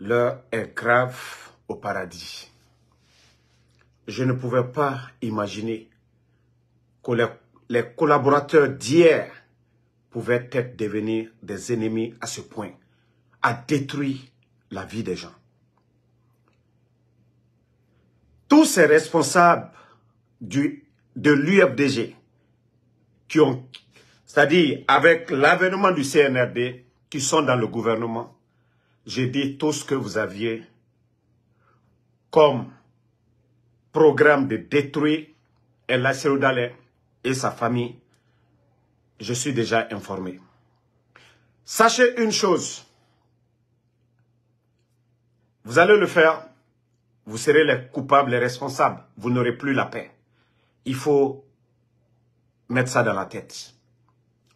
L'heure est grave au paradis. Je ne pouvais pas imaginer que les, collaborateurs d'hier pouvaient être devenus des ennemis à ce point, à détruire la vie des gens. Tous ces responsables du, de l'UFDG, c'est-à-dire avec l'avènement du CNRD, qui sont dans le gouvernement, j'ai dit tout ce que vous aviez comme programme de détruire El Dalé et sa famille, je suis déjà informé. Sachez une chose, vous allez le faire, vous serez les coupables, les responsables, vous n'aurez plus la paix. Il faut mettre ça dans la tête.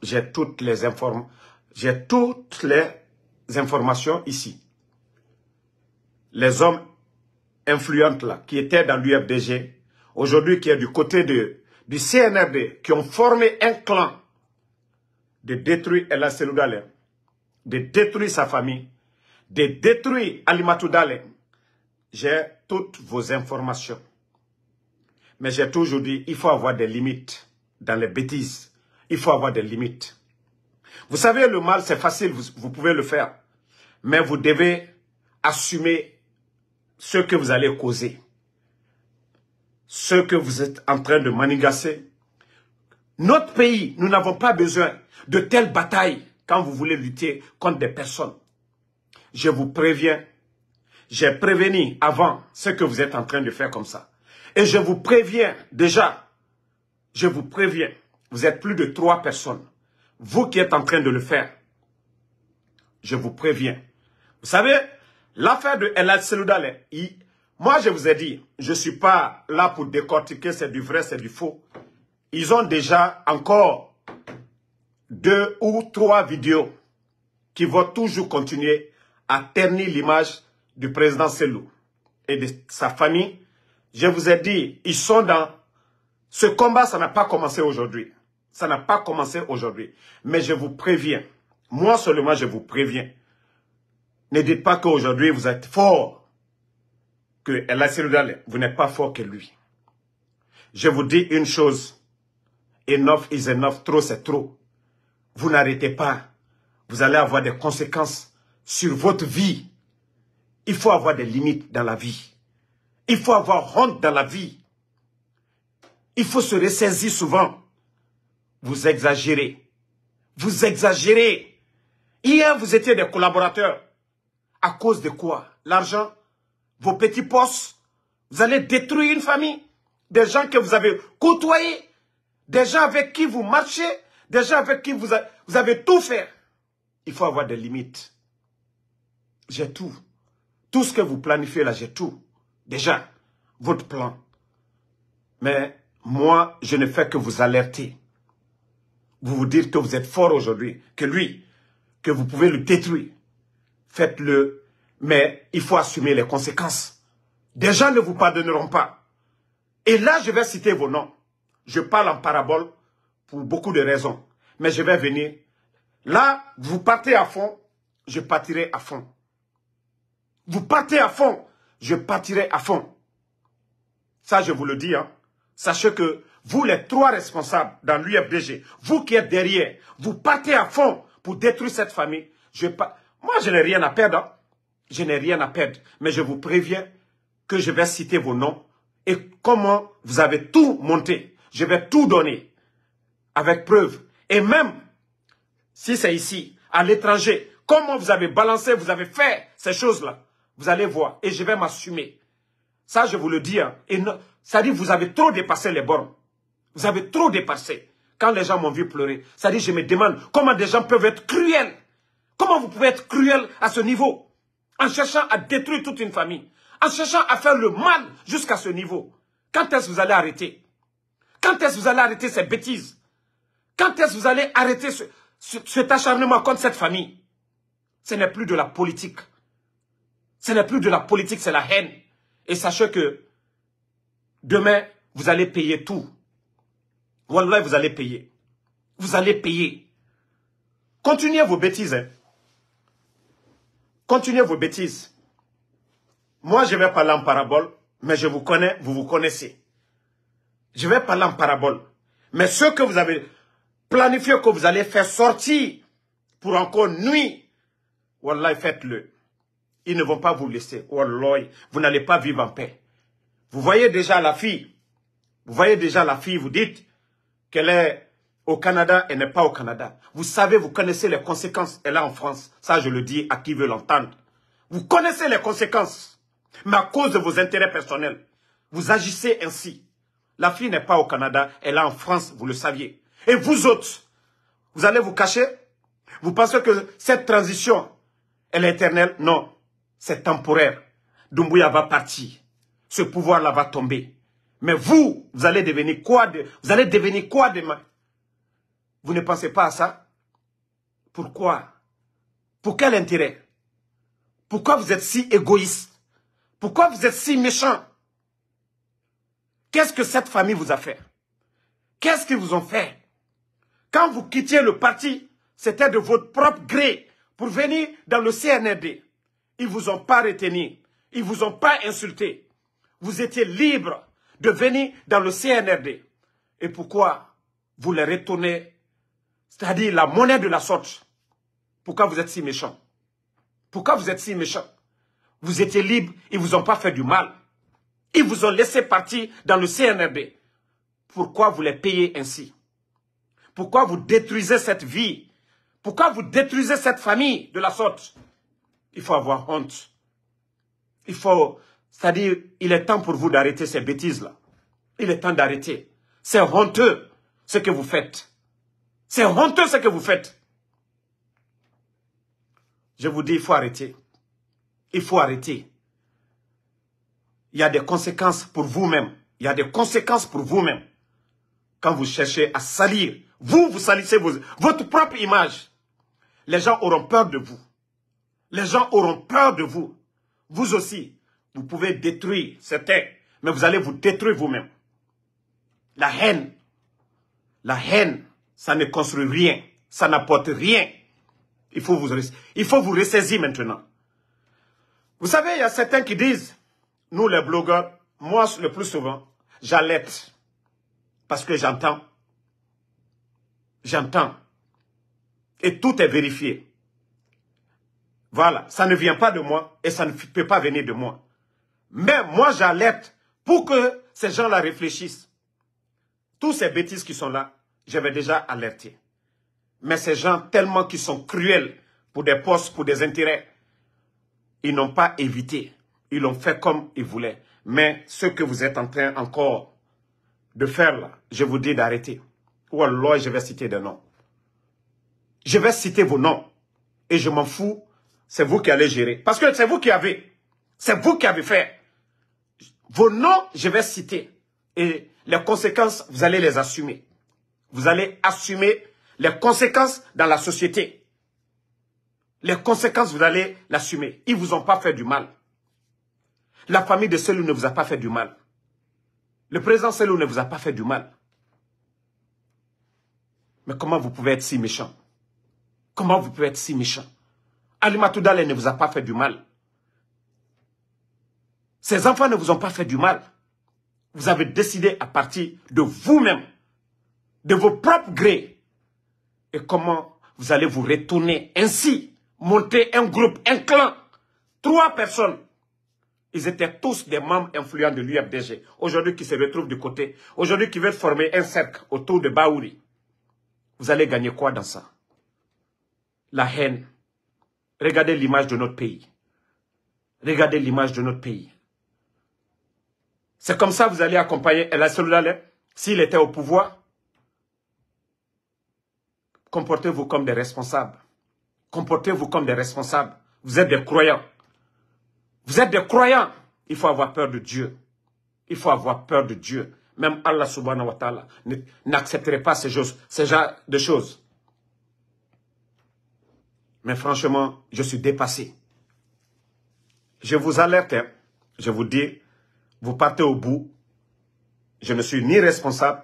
J'ai toutes les informations, j'ai toutes les informations ici. Les hommes influents là, qui étaient dans l'UFDG, aujourd'hui qui est du côté de, du CNRD, qui ont formé un clan de détruire El Seloudalem, de détruire sa famille, de détruire Alimatou J'ai toutes vos informations. Mais j'ai toujours dit, il faut avoir des limites dans les bêtises. Il faut avoir des limites. Vous savez, le mal, c'est facile, vous, pouvez le faire. Mais vous devez assumer ce que vous allez causer. Ce que vous êtes en train de manigasser. Notre pays, nous n'avons pas besoin de telles batailles quand vous voulez lutter contre des personnes. Je vous préviens, j'ai prévenu avant ce que vous êtes en train de faire comme ça. Et je vous préviens déjà, je vous préviens, vous êtes plus de trois personnes vous qui êtes en train de le faire, je vous préviens. Vous savez, l'affaire de El Seloudale, moi je vous ai dit, je ne suis pas là pour décortiquer c'est du vrai, c'est du faux. Ils ont déjà encore deux ou trois vidéos qui vont toujours continuer à ternir l'image du président Selou et de sa famille. Je vous ai dit, ils sont dans... Ce combat, ça n'a pas commencé aujourd'hui. Ça n'a pas commencé aujourd'hui. Mais je vous préviens, moi seulement je vous préviens, ne dites pas qu'aujourd'hui vous êtes fort, que vous n'êtes pas fort que lui. Je vous dis une chose, enough is enough, trop c'est trop. Vous n'arrêtez pas, vous allez avoir des conséquences sur votre vie. Il faut avoir des limites dans la vie. Il faut avoir honte dans la vie. Il faut se ressaisir souvent. Vous exagérez. Vous exagérez. Hier, vous étiez des collaborateurs. À cause de quoi L'argent Vos petits postes Vous allez détruire une famille Des gens que vous avez côtoyés Des gens avec qui vous marchez Des gens avec qui vous, vous avez tout fait Il faut avoir des limites. J'ai tout. Tout ce que vous planifiez là, j'ai tout. Déjà, votre plan. Mais moi, je ne fais que vous alerter vous vous dire que vous êtes fort aujourd'hui, que lui, que vous pouvez le détruire. Faites-le, mais il faut assumer les conséquences. Des gens ne vous pardonneront pas. Et là, je vais citer vos noms. Je parle en parabole pour beaucoup de raisons, mais je vais venir. Là, vous partez à fond, je partirai à fond. Vous partez à fond, je partirai à fond. Ça, je vous le dis, hein. Sachez que vous, les trois responsables dans l'UFDG, vous qui êtes derrière, vous partez à fond pour détruire cette famille. Je Moi, je n'ai rien à perdre. Hein. Je n'ai rien à perdre. Mais je vous préviens que je vais citer vos noms et comment vous avez tout monté. Je vais tout donner avec preuve. Et même si c'est ici, à l'étranger, comment vous avez balancé, vous avez fait ces choses-là. Vous allez voir. Et je vais m'assumer. Ça, je vous le dis. Hein. Et ça dit, vous avez trop dépassé les bornes. Vous avez trop dépassé. Quand les gens m'ont vu pleurer, ça dit, je me demande comment des gens peuvent être cruels. Comment vous pouvez être cruel à ce niveau En cherchant à détruire toute une famille. En cherchant à faire le mal jusqu'à ce niveau. Quand est-ce que vous allez arrêter Quand est-ce que vous allez arrêter ces bêtises Quand est-ce que vous allez arrêter cet acharnement contre cette famille Ce n'est plus de la politique. Ce n'est plus de la politique, c'est la haine. Et sachez que demain, vous allez payer tout. Wallah, vous allez payer. Vous allez payer. Continuez vos bêtises. Hein. Continuez vos bêtises. Moi, je vais parler en parabole, mais je vous connais, vous vous connaissez. Je vais parler en parabole. Mais ce que vous avez planifié, que vous allez faire sortir pour encore nuit, Wallah, faites-le. Ils ne vont pas vous laisser. Oh vous n'allez pas vivre en paix. Vous voyez déjà la fille. Vous voyez déjà la fille, vous dites qu'elle est au Canada, elle n'est pas au Canada. Vous savez, vous connaissez les conséquences. Elle est en France. Ça, je le dis à qui veut l'entendre. Vous connaissez les conséquences. Mais à cause de vos intérêts personnels, vous agissez ainsi. La fille n'est pas au Canada, elle est en France, vous le saviez. Et vous autres, vous allez vous cacher Vous pensez que cette transition, est éternelle Non, c'est temporaire. Dumbuya va partir. Ce pouvoir-là va tomber. Mais vous, vous allez devenir quoi de, Vous allez devenir quoi demain Vous ne pensez pas à ça Pourquoi Pour quel intérêt Pourquoi vous êtes si égoïste Pourquoi vous êtes si méchant Qu'est-ce que cette famille vous a fait Qu'est-ce qu'ils vous ont fait Quand vous quittiez le parti, c'était de votre propre gré pour venir dans le CNRD. Ils ne vous ont pas retenu. Ils ne vous ont pas insulté. Vous étiez libre de venir dans le CNRD. Et pourquoi vous les retournez, c'est-à-dire la monnaie de la sorte Pourquoi vous êtes si méchant Pourquoi vous êtes si méchant Vous étiez libre, ils ne vous ont pas fait du mal. Ils vous ont laissé partir dans le CNRD. Pourquoi vous les payez ainsi Pourquoi vous détruisez cette vie Pourquoi vous détruisez cette famille de la sorte il faut avoir honte. Il faut, c'est-à-dire, il est temps pour vous d'arrêter ces bêtises-là. Il est temps d'arrêter. C'est honteux ce que vous faites. C'est honteux ce que vous faites. Je vous dis, il faut arrêter. Il faut arrêter. Il y a des conséquences pour vous-même. Il y a des conséquences pour vous-même. Quand vous cherchez à salir, vous, vous salissez votre propre image. Les gens auront peur de vous. Les gens auront peur de vous. Vous aussi, vous pouvez détruire cette mais vous allez vous détruire vous-même. La haine, la haine, ça ne construit rien, ça n'apporte rien. Il faut, vous, il faut vous ressaisir maintenant. Vous savez, il y a certains qui disent, nous les blogueurs, moi le plus souvent, j'allaite parce que j'entends. J'entends. Et tout est vérifié. Voilà, ça ne vient pas de moi et ça ne peut pas venir de moi. Mais moi, j'alerte pour que ces gens-là réfléchissent. Toutes ces bêtises qui sont là, j'avais déjà alerté. Mais ces gens, tellement qui sont cruels pour des postes, pour des intérêts, ils n'ont pas évité. Ils l'ont fait comme ils voulaient. Mais ce que vous êtes en train encore de faire là, je vous dis d'arrêter. Ou alors je vais citer des noms. Je vais citer vos noms. Et je m'en fous c'est vous qui allez gérer. Parce que c'est vous qui avez. C'est vous qui avez fait. Vos noms, je vais citer. Et les conséquences, vous allez les assumer. Vous allez assumer les conséquences dans la société. Les conséquences, vous allez l'assumer. Ils ne vous ont pas fait du mal. La famille de celui-là ne vous a pas fait du mal. Le président celui-là ne vous a pas fait du mal. Mais comment vous pouvez être si méchant Comment vous pouvez être si méchant Ali Matoudale ne vous a pas fait du mal. Ces enfants ne vous ont pas fait du mal. Vous avez décidé à partir de vous-même, de vos propres grés. Et comment vous allez vous retourner ainsi, monter un groupe, un clan, trois personnes. Ils étaient tous des membres influents de l'UFDG. Aujourd'hui, qui se retrouvent de côté. Aujourd'hui, qui veulent former un cercle autour de Baouri. Vous allez gagner quoi dans ça La haine, Regardez l'image de notre pays. Regardez l'image de notre pays. C'est comme ça que vous allez accompagner El là s'il était au pouvoir. Comportez-vous comme des responsables. Comportez-vous comme des responsables. Vous êtes des croyants. Vous êtes des croyants. Il faut avoir peur de Dieu. Il faut avoir peur de Dieu. Même Allah subhanahu wa ta'ala n'accepterait pas ces, choses, ces genres de choses. Mais franchement, je suis dépassé. Je vous alerte, hein. je vous dis, vous partez au bout. Je ne suis ni responsable,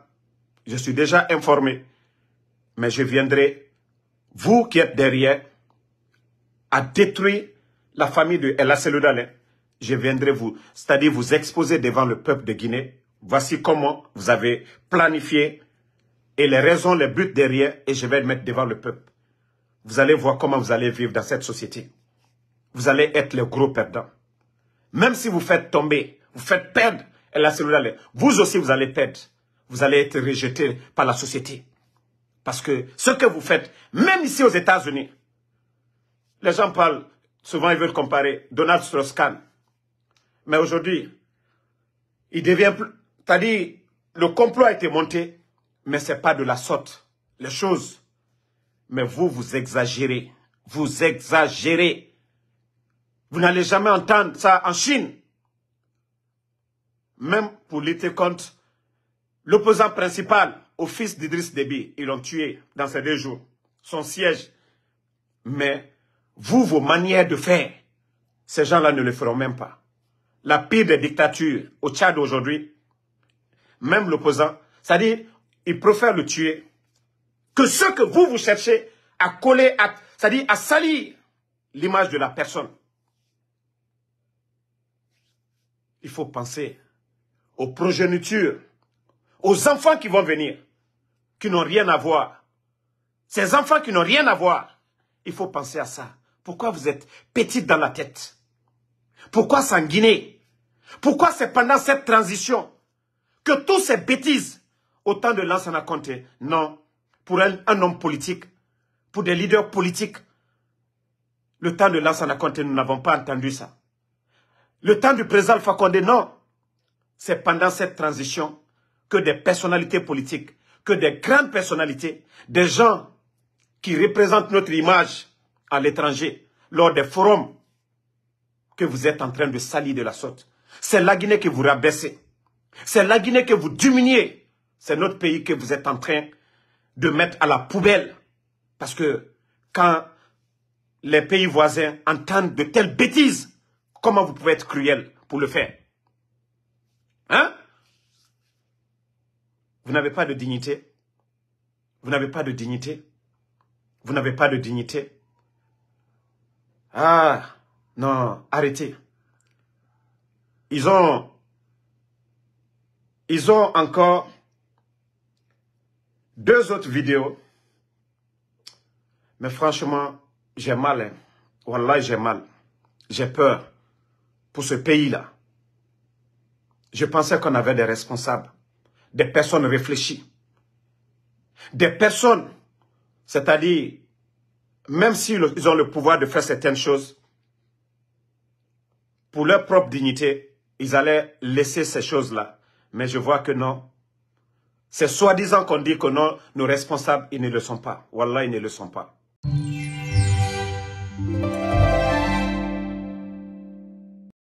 je suis déjà informé. Mais je viendrai, vous qui êtes derrière, à détruire la famille de El hein. Je viendrai vous, c'est-à-dire vous exposer devant le peuple de Guinée. Voici comment vous avez planifié et les raisons, les buts derrière, et je vais le mettre devant le peuple. Vous allez voir comment vous allez vivre dans cette société. Vous allez être le gros perdant. Même si vous faites tomber, vous faites perdre la cellule, vous aussi vous allez perdre. Vous allez être rejeté par la société. Parce que ce que vous faites, même ici aux États-Unis, les gens parlent, souvent ils veulent comparer Donald Strauss-Kahn. Mais aujourd'hui, il devient... C'est-à-dire, le complot a été monté, mais ce n'est pas de la sorte. Les choses mais vous, vous exagérez. Vous exagérez. Vous n'allez jamais entendre ça en Chine. Même pour lutter contre l'opposant principal au fils d'Idriss Déby, ils l'ont tué dans ces deux jours. Son siège. Mais vous, vos manières de faire, ces gens-là ne le feront même pas. La pire des dictatures au Tchad aujourd'hui, même l'opposant, c'est-à-dire, ils préfèrent le tuer que ce que vous, vous cherchez à coller, c'est-à-dire à salir l'image de la personne. Il faut penser aux progénitures, aux enfants qui vont venir, qui n'ont rien à voir. Ces enfants qui n'ont rien à voir, il faut penser à ça. Pourquoi vous êtes petite dans la tête Pourquoi sanguiner Pourquoi c'est pendant cette transition que toutes ces bêtises, autant de l'ancien en a compté Non, pour un, homme politique, pour des leaders politiques. Le temps de Lansana Conté, nous n'avons pas entendu ça. Le temps du président Fakonde, non. C'est pendant cette transition que des personnalités politiques, que des grandes personnalités, des gens qui représentent notre image à l'étranger, lors des forums, que vous êtes en train de salir de la sorte. C'est la Guinée que vous rabaissez. C'est la Guinée que vous diminuez. C'est notre pays que vous êtes en train de mettre à la poubelle. Parce que quand les pays voisins entendent de telles bêtises, comment vous pouvez être cruel pour le faire Hein Vous n'avez pas de dignité. Vous n'avez pas de dignité. Vous n'avez pas de dignité. Ah, non, arrêtez. Ils ont, ils ont encore deux autres vidéos. Mais franchement, j'ai mal. Hein. Wallah, j'ai mal. J'ai peur pour ce pays-là. Je pensais qu'on avait des responsables, des personnes réfléchies, des personnes, c'est-à-dire, même s'ils ont le pouvoir de faire certaines choses, pour leur propre dignité, ils allaient laisser ces choses-là. Mais je vois que non, c'est soi-disant qu'on dit que non, nos responsables, ils ne le sont pas. Wallah, ils ne le sont pas.